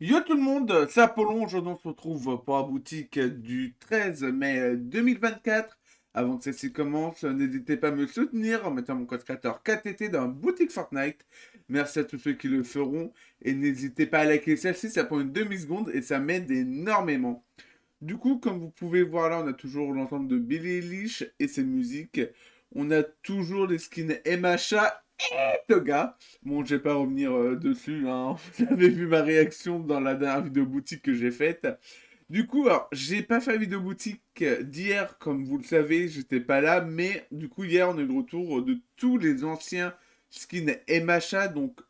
Yo tout le monde, c'est Apollon, aujourd'hui on se retrouve pour la boutique du 13 mai 2024. Avant que celle-ci commence, n'hésitez pas à me soutenir en mettant mon code créateur KTT dans la boutique Fortnite. Merci à tous ceux qui le feront et n'hésitez pas à liker celle-ci, ça prend une demi-seconde et ça m'aide énormément. Du coup, comme vous pouvez voir là, on a toujours l'ensemble de Billy Eilish et ses musiques. On a toujours les skins MHA le eh, Bon, je vais pas revenir euh, dessus. Vous hein. avez vu ma réaction dans la dernière vidéo boutique que j'ai faite. Du coup, alors, j'ai pas fait la vidéo boutique d'hier, comme vous le savez, j'étais pas là. Mais du coup, hier, on est le retour de tous les anciens skins MHA. Donc,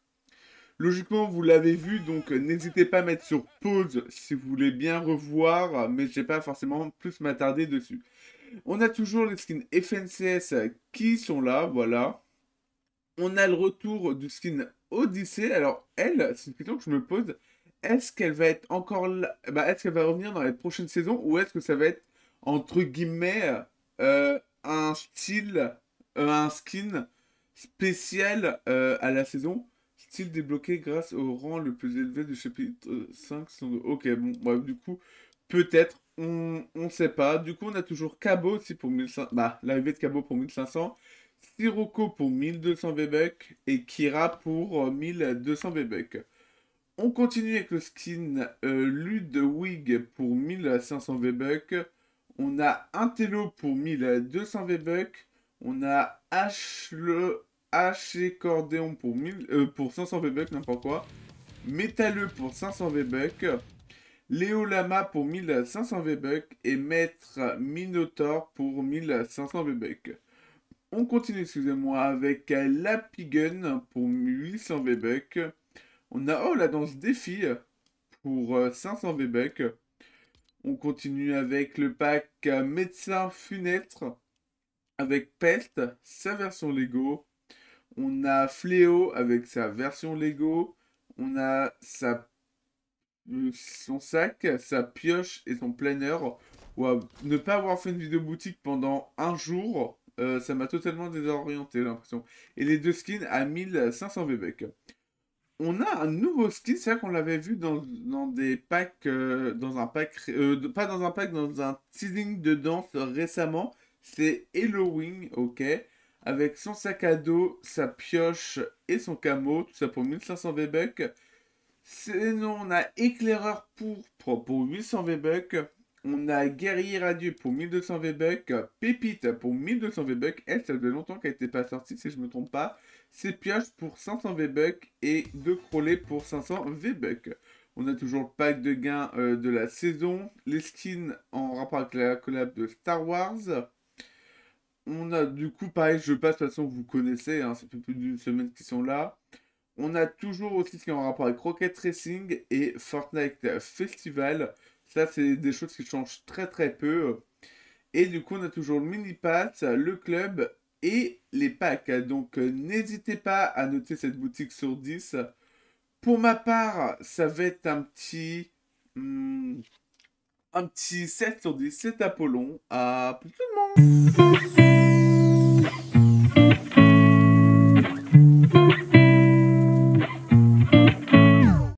logiquement, vous l'avez vu. Donc, n'hésitez pas à mettre sur pause si vous voulez bien revoir. Mais je pas forcément plus m'attarder dessus. On a toujours les skins FNCS qui sont là, voilà on a le retour du skin Odyssey. Alors, elle, c'est une question que je me pose. Est-ce qu'elle va être encore bah, Est-ce qu'elle va revenir dans les prochaines saisons ou est-ce que ça va être, entre guillemets, euh, un style, euh, un skin spécial euh, à la saison Style débloqué grâce au rang le plus élevé du chapitre 5. Ok, bon, bref, bah, du coup, peut-être, on ne sait pas. Du coup, on a toujours Cabo aussi pour 1500. Bah, l'arrivée de Cabo pour 1500. Sirocco pour 1200 v et Kira pour 1200 euh, v On continue avec le skin euh, Ludwig pour 1500 v On a Intello pour 1200 v On a H le pour, euh, pour 500 v n'importe quoi. Métalleux pour 500 V-Bucks. pour 1500 v Et Maître Minotaur pour 1500 v on continue, excusez-moi, avec euh, la Pigun pour 800 V-Bucks. On a Oh la danse des filles pour 500 euh, V-Bucks. On continue avec le pack euh, Médecin Funêtre avec Pelt, sa version Lego. On a Fléau avec sa version Lego. On a sa, son sac, sa pioche et son planeur. Ou ne pas avoir fait une vidéo boutique pendant un jour euh, ça m'a totalement désorienté, l'impression. Et les deux skins à 1500 V-Bucks. On a un nouveau skin, c'est vrai qu'on l'avait vu dans, des packs, euh, dans un pack, euh, pas dans un pack, dans un teasing de danse récemment. C'est Halloween, ok avec son sac à dos, sa pioche et son camo, tout ça pour 1500 V-Bucks. Sinon, on a éclaireur pour pour 800 V-Bucks. On a Guerrier Radio pour 1200 V-Bucks, Pépite pour 1200 V-Bucks, elle ça fait longtemps qu'elle n'était pas sortie si je ne me trompe pas, C'est Pioche pour 500 V-Bucks et De Crowley pour 500 V-Bucks. On a toujours le pack de gains euh, de la saison, les skins en rapport avec la collab de Star Wars. On a du coup, pareil, je passe, de toute façon vous connaissez, hein, ça fait plus d'une semaine qu'ils sont là. On a toujours aussi ce qui est en rapport avec Rocket Racing et Fortnite Festival. Ça, c'est des choses qui changent très très peu. Et du coup, on a toujours le mini pat le club et les packs. Donc, euh, n'hésitez pas à noter cette boutique sur 10. Pour ma part, ça va être un petit. Hmm, un petit 7 sur 10, c'est Apollon. À plus tout le monde!